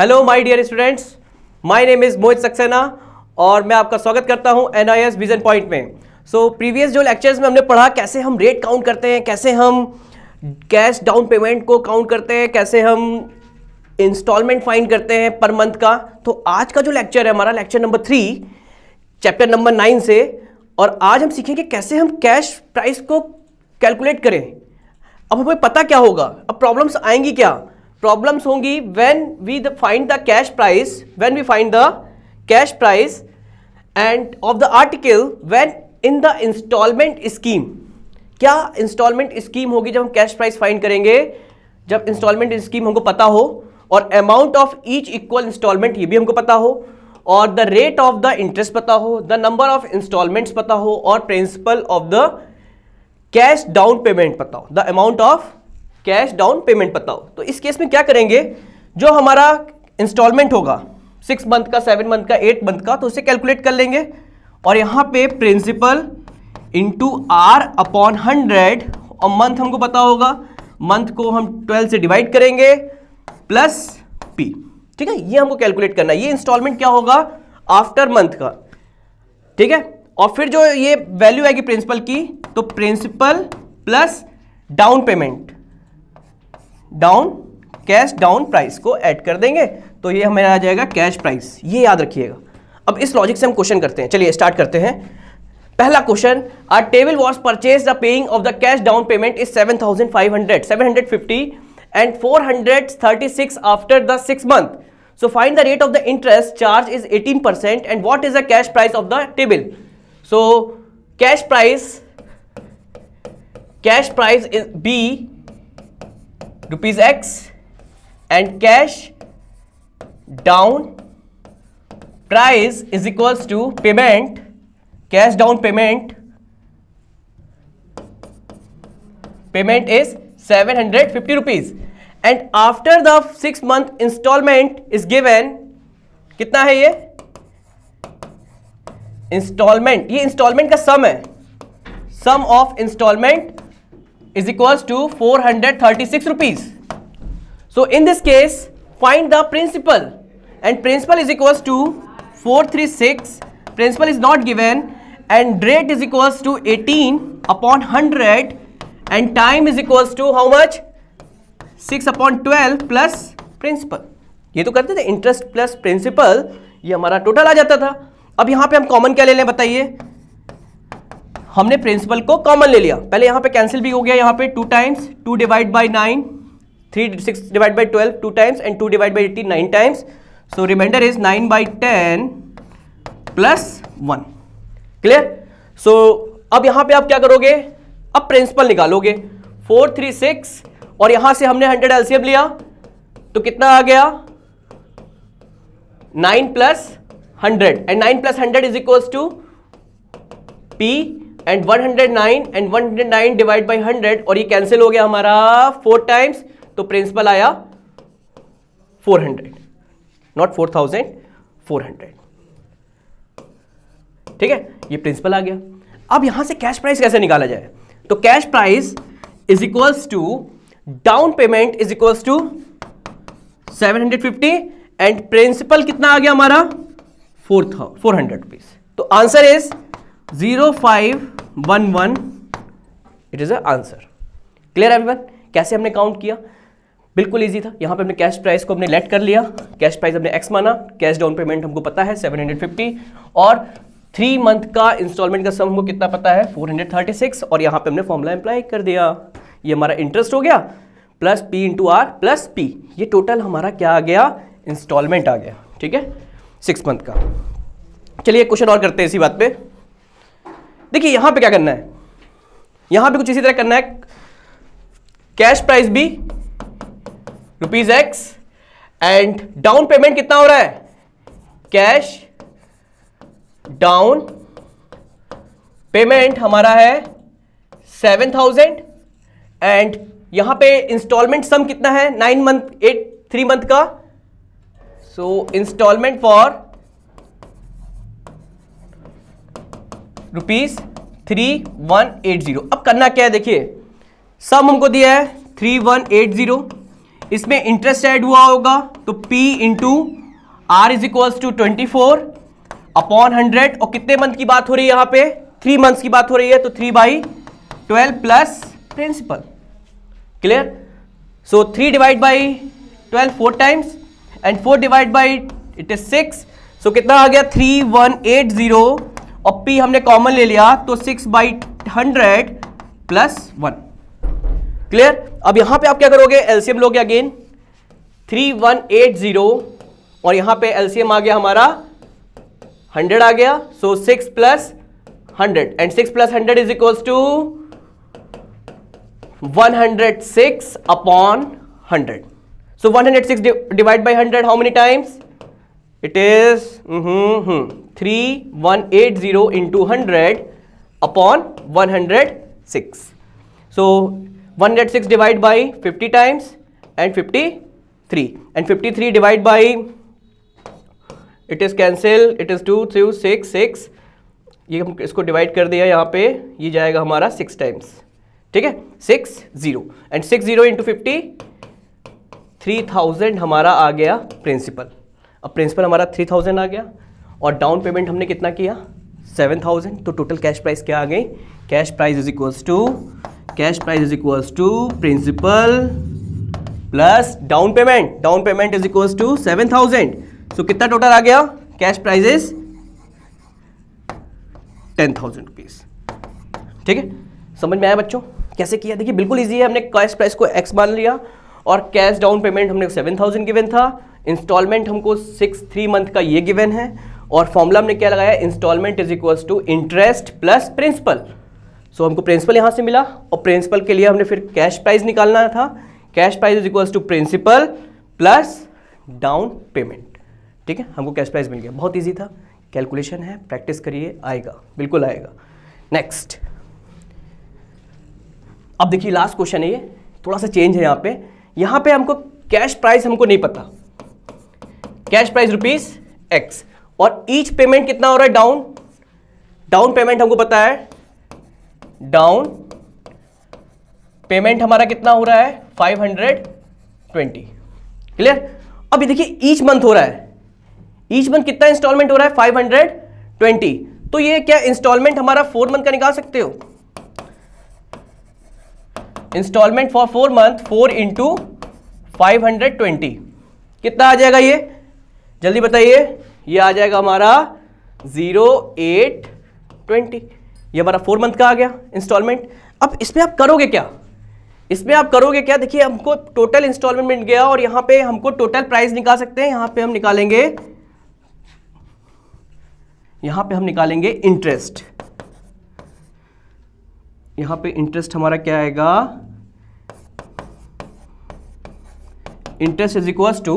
Hello my dear students my name is Mohit Saxena और मैं आपका स्वागत करता हूं N I S vision point में सो so, प्रीवियस जो लेक्चर्स में हमने पढ़ा कैसे हम रेट काउंट करते हैं कैसे हम कैश डाउन पेमेंट को काउंट करते हैं कैसे हम इंस्टॉलमेंट फाइन करते हैं पर मंथ का तो आज का जो लेक्चर है हमारा lecture number three chapter number nine से और आज हम सीखेंगे कैसे हम कैश प्राइस को कैलकुलेट करें अब हमें पता क्या होगा अब प्रॉब्लम्स आएंगी क्या प्रॉब्लम्स होंगी when we find the cash price when we find the cash price and of the article when in the instalment scheme क्या इंस्टॉलमेंट स्कीम होगी जब हम कैश प्राइस फाइंड करेंगे जब इंस्टॉलमेंट स्कीम हमको पता हो और amount of each equal instalment ये भी हमको पता हो और the rate of the interest पता हो द नंबर ऑफ इंस्टॉलमेंट्स पता हो और principal of the cash down payment पता हो the amount of cash down payment बताओ तो इस केस में क्या करेंगे जो हमारा इंस्टॉलमेंट होगा सिक्स मंथ का सेवन मंथ का एट मंथ का तो उसे कैलकुलेट कर लेंगे और यहाँ पे principal into R upon hundred और मंथ हमको पता होगा मंथ को हम ट्वेल्व से डिवाइड करेंगे प्लस पी ठीक है ये हमको कैलकुलेट करना है ये इंस्टॉलमेंट क्या होगा आफ्टर मंथ का ठीक है और फिर जो ये वैल्यू आएगी प्रिंसिपल की तो principal plus down payment down cash down price को ऐड कर देंगे तो ये हमें आ जाएगा कैश प्राइस ये याद रखिएगा अब इस लॉजिक से हम क्वेश्चन करते हैं चलिए स्टार्ट करते हैं पहला question R table was purchase the paying of the cash down payment is seven thousand five hundred seven hundred fifty and four hundred thirty six after the six month so find the rate of the interest charge is eighteen percent and what is the cash price of the table so cash price cash price is B rupees X and cash down price is equals to payment cash down payment payment is seven hundred fifty rupees and after the six month instalment is given कितना है ये instalment ये instalment का sum है sum of instalment is equals to 436 rupees. So in this case, find the principal and principal is equals to 436, principal is not given and rate is equals to 18 upon 100 and time is equals to how much? 6 upon 12 plus principal. ये तो करते थे interest plus principal ये हमारा total आ जाता था अब यहाँ पे हम कॉमन क्या ले लें बताइए हमने प्रिंसिपल को कॉमन ले लिया पहले यहां पे कैंसिल भी हो गया यहां पे two times two divide by nine three six divide by twelve two times and two divide by eighteen nine times so remainder is nine by ten plus one clear so अब यहां पे आप क्या करोगे अब प्रिंसिपल निकालोगे four three six और यहां से हमने हंड्रेड एलसीएम लिया तो कितना आ गया nine plus hundred and nine plus hundred is equals to P and 109 and 109 divide by 100 और ये कैंसिल हो गया हमारा फोर टाइम्स तो प्रिंसिपल आया 400 नॉट हंड्रेड ठीक है ये प्रिंसिपल आ गया अब यहां से कैश प्राइस कैसे निकाला जाए तो cash price is equals to down payment is equals to 750 and principal कितना आ गया हमारा फोर फोर हंड्रेड रुपीज तो answer is zero five one one it is a answer clear everyone कैसे हमने काउंट किया बिल्कुल ईजी था यहाँ पे हमने कैश प्राइस को हमने लेट कर लिया कैश प्राइस हमने एक्स माना कैश डाउन पेमेंट हमको पता है 750 और थ्री मंथ का इंस्टॉलमेंट का सम हमको कितना पता है 436 और यहाँ पे हमने फॉर्मूला अप्लाई कर दिया ये हमारा इंटरेस्ट हो गया plus P into R plus P ये टोटल हमारा क्या आ गया इंस्टॉलमेंट आ गया ठीक है सिक्स मंथ का चलिए क्वेश्चन और करते हैं इसी बात पर देखिए यहां पे क्या करना है यहां पे कुछ इसी तरह करना है कैश प्राइस भी rupees X and down payment कितना हो रहा है कैश डाउन पेमेंट हमारा है सेवन थाउजेंड एंड यहां पे इंस्टॉलमेंट सम कितना है nine month eight three month का so instalment for rupees three one eight zero अब करना क्या है देखिए सम हमको दिया है थ्री वन एट जीरो इसमें इंटरेस्ट ऐड हुआ होगा तो P into R is equals to twenty four upon hundred और कितने मंथ की बात हो रही है यहाँ पे थ्री मंथ्स की बात हो रही है तो three by twelve plus principal clear so three divide by twelve four times and four divide by it is six so कितना आ गया थ्री वन एट जीरो और P हमने कॉमन ले लिया तो six by hundred plus one clear अब यहां पे आप क्या करोगे एलसीएम लोगे again three one eight zero और यहां पे एलसीएम आ गया हमारा हंड्रेड आ गया so six plus hundred and six plus hundred is equals to one hundred six upon hundred so one hundred six divide by hundred how many times it is three one eight zero into hundred upon one hundred six so one hundred six divide by fifty times and fifty three and fifty three divide by it is cancel it is two three six six ये हम इसको divide कर दिया यहाँ पे ये जाएगा हमारा सिक्स टाइम्स ठीक है six zero and six zero into fifty three thousand हमारा आ गया प्रिंसिपल अब प्रिंसिपल हमारा थ्री थाउजेंड आ गया और डाउन पेमेंट हमने कितना किया सेवन थाउजेंड तो टोटल कैश प्राइस क्या आ गई cash price is equals to cash price is equals to principal plus down payment down payment is equals to seven thousand so कितना टोटल आ गया cash price is ten thousand rupees ठीक है समझ में आया बच्चों कैसे किया देखिए बिल्कुल ईजी है हमने कैश प्राइस को एक्स मान लिया और कैश डाउन पेमेंट हमने सेवन थाउजेंड गिवेन था इंस्टॉलमेंट हमको सिक्स थ्री मंथ का ये गिवन है और फॉर्मूला हमने क्या लगाया instalment is equals to interest plus principal so हमको प्रिंसिपल यहाँ से मिला और प्रिंसिपल के लिए हमने फिर कैश प्राइस निकालना था cash price is equals to principal plus down payment ठीक है हमको कैश प्राइस मिल गया बहुत ईजी था कैलकुलेशन है प्रैक्टिस करिए आएगा बिल्कुल आएगा नेक्स्ट अब देखिए लास्ट क्वेश्चन है ये थोड़ा सा चेंज है यहाँ पे यहाँ पे हमको कैश प्राइस हमको नहीं पता कैश प्राइस रुपीज एक्स और ईच पेमेंट कितना हो रहा है डाउन डाउन पेमेंट हमको पता है डाउन पेमेंट हमारा कितना हो रहा है फाइव हंड्रेड ट्वेंटी क्लियर अभी देखिए ईच मंथ हो रहा है ईच मंथ कितना इंस्टॉलमेंट हो रहा है फाइव हंड्रेड ट्वेंटी तो ये क्या इंस्टॉलमेंट हमारा फोर मंथ का निकाल सकते हो instalment for four month four into five hundred twenty कितना आ जाएगा ये जल्दी बताइए ये आ जाएगा हमारा ज़ीरो एट ट्वेंटी ये हमारा फोर मंथ का आ गया इंस्टॉलमेंट अब इसमें आप करोगे क्या इसमें आप करोगे क्या देखिए हमको टोटल इंस्टॉलमेंट मिल गया और यहां पे हमको टोटल प्राइस निकाल सकते हैं यहां पे हम निकालेंगे यहां पे हम निकालेंगे इंटरेस्ट यहां पे इंटरेस्ट हमारा क्या आएगा interest is equals to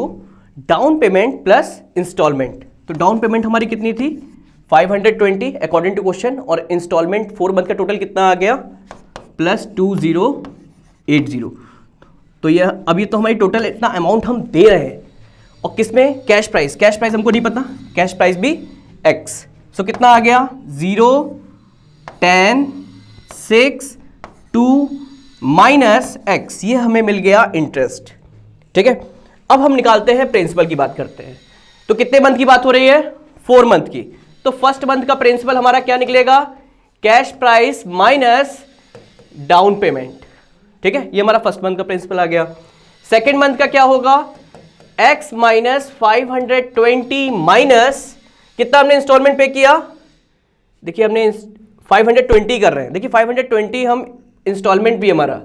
down payment plus instalment तो डाउन पेमेंट हमारी कितनी थी 520 अकॉर्डिंग टू क्वेश्चन और इंस्टॉलमेंट फोर मंथ का टोटल कितना आ गया plus two zero eight zero तो यह अभी तो हमारी टोटल इतना अमाउंट हम दे रहे हैं और किस में कैश प्राइस कैश प्राइस हमको नहीं पता कैश प्राइस भी एक्स सो so, कितना आ गया zero ten six two minus x ये हमें मिल गया इंटरेस्ट ठीक है अब हम निकालते हैं प्रिंसिपल की बात करते हैं तो कितने मंथ की बात हो रही है फोर मंथ की तो फर्स्ट मंथ का प्रिंसिपल हमारा क्या निकलेगा cash price minus down payment ठीक है ये हमारा फर्स्ट मंथ का प्रिंसिपल आ गया सेकेंड मंथ का क्या होगा x minus five hundred twenty minus कितना हमने इंस्टॉलमेंट पे किया देखिए हमने 520 कर रहे हैं देखिए 520 हम इंस्टॉलमेंट भी हमारा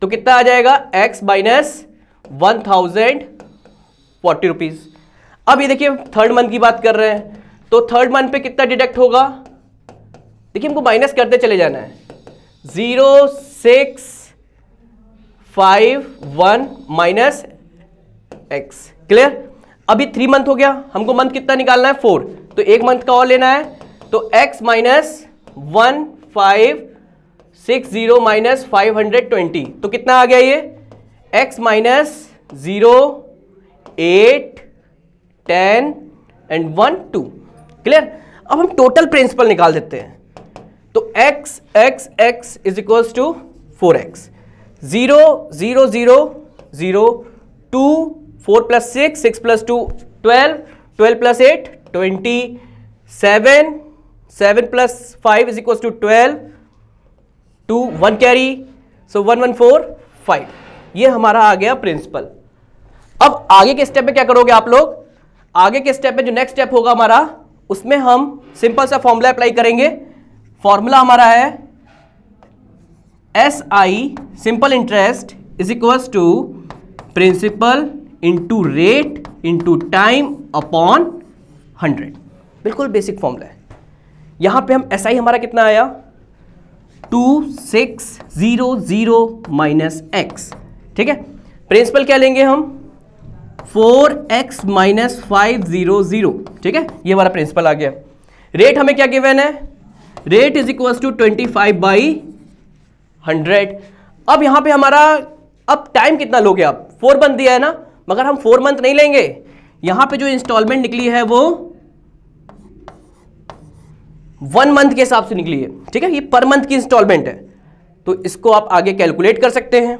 तो कितना आ जाएगा x minus one thousand forty rupees अब ये देखिए थर्ड मंथ की बात कर रहे हैं तो थर्ड मंथ पे कितना डिडक्ट होगा देखिए हमको माइनस करते चले जाना है zero six five one minus x clear अभी थ्री मंथ हो गया हमको मंथ कितना निकालना है फोर तो एक मंथ का और लेना है तो x minus one five six zero minus five hundred twenty तो कितना आ गया ये x minus zero eight ten and one two clear अब हम टोटल प्रिंसिपल निकाल देते हैं तो x x x is equals to four x zero zero zero zero two four plus six six plus two twelve twelve plus eight twenty seven seven plus five is equals to twelve two one carry so one one four five ये हमारा आ गया principal अब आगे के step में क्या करोगे आप लोग आगे के स्टेप में जो नेक्स्ट स्टेप होगा हमारा उसमें हम सिंपल सा फॉर्मूला अप्लाई करेंगे फॉर्मूला हमारा है S I simple interest is equals to principal into rate into time upon hundred बिल्कुल बेसिक फॉर्मूला है यहां पे हम एस आई हमारा कितना आया two six zero zero minus x ठीक है प्रिंसिपल क्या लेंगे हम four x minus five zero zero ठीक है ये हमारा प्रिंसिपल आ गया रेट हमें क्या गिवन है rate is equal to twenty five by hundred अब यहां पे हमारा अब टाइम कितना लोगे आप फोर मंथ दिया है ना मगर हम फोर मंथ नहीं लेंगे यहां पे जो इंस्टॉलमेंट निकली है वो वन मंथ के हिसाब से निकली है ठीक है ये पर मंथ की इंस्टॉलमेंट है तो इसको आप आगे कैलकुलेट कर सकते हैं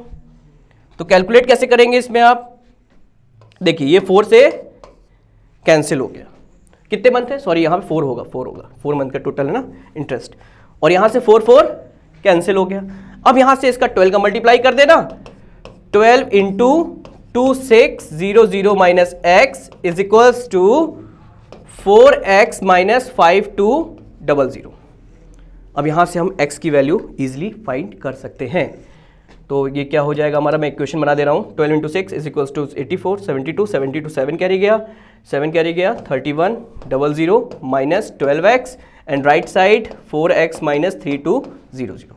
तो कैलकुलेट कैसे करेंगे इसमें आप देखिए ये फोर से कैंसिल हो गया कितने मंथ है सॉरी यहाँ पे फोर होगा फोर होगा फोर मंथ का टोटल है ना इंटरेस्ट और यहाँ से फोर फोर कैंसिल हो गया अब यहाँ से इसका ट्वेल्व का मल्टीप्लाई कर देना twelve into two six zero zero minus x is equals to four x minus five two double zero अब यहाँ से हम x की वैल्यू ईजिली फाइंड कर सकते हैं तो ये क्या हो जाएगा हमारा मैं क्वेश्चन बना दे रहा हूँ twelve into six is equal to eighty four seventy two seventy two seven carry गया सेवन कैरी गया thirty one double zero minus twelve x and right side four x minus three two zero zero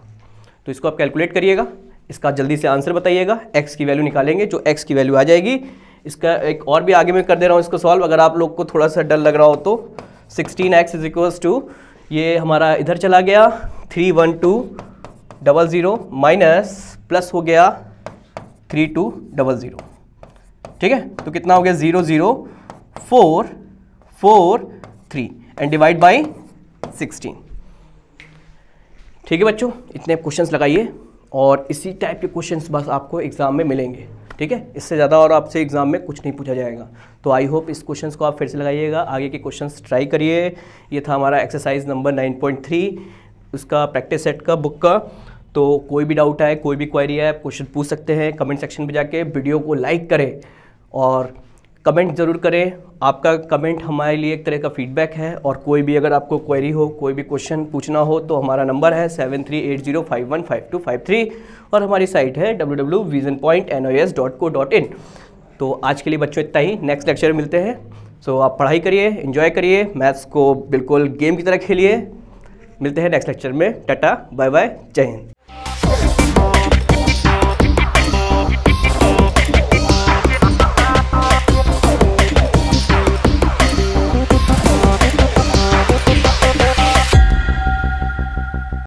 तो इसको आप calculate करिएगा इसका जल्दी से answer बताइएगा एक्स की वैल्यू निकालेंगे जो एक्स की वैल्यू आ जाएगी इसका एक और भी आगे मैं कर दे रहा हूँ इसको सॉल्व अगर आप लोग को थोड़ा सा डर लग रहा हो तो sixteen x is equal to ये हमारा इधर चला गया three one two double zero minus plus हो गया थ्री टू डबल ज़ीरो ठीक है तो कितना हो गया zero zero four four three and divide by sixteen ठीक है बच्चों इतने क्वेश्चंस लगाइए और इसी टाइप के क्वेश्चंस बस आपको एग्ज़ाम में मिलेंगे ठीक है इससे ज़्यादा और आपसे एग्ज़ाम में कुछ नहीं पूछा जाएगा तो आई होप इस क्वेश्चंस को आप फिर से लगाइएगा आगे के क्वेश्चंस ट्राई करिए ये था हमारा एक्सरसाइज नंबर 9.3 उसका प्रैक्टिस सेट का बुक का तो कोई भी डाउट है कोई भी क्वेरी है आप क्वेश्चन पूछ सकते हैं कमेंट सेक्शन में जाके वीडियो को लाइक करें और कमेंट ज़रूर करें आपका कमेंट हमारे लिए एक तरह का फीडबैक है और कोई भी अगर आपको क्वेरी हो कोई भी क्वेश्चन पूछना हो तो हमारा नंबर है seven three eight zero five one five two five three और हमारी साइट है W W vision point N O S dot co dot in तो आज के लिए बच्चों इतना ही नेक्स्ट लेक्चर मिलते हैं सो आप पढ़ाई करिए इन्जॉय करिए मैथ्स को बिल्कुल गेम की तरह खेलिए मिलते हैं नेक्स्ट लेक्चर में टाटा बाय बाय जय हिंद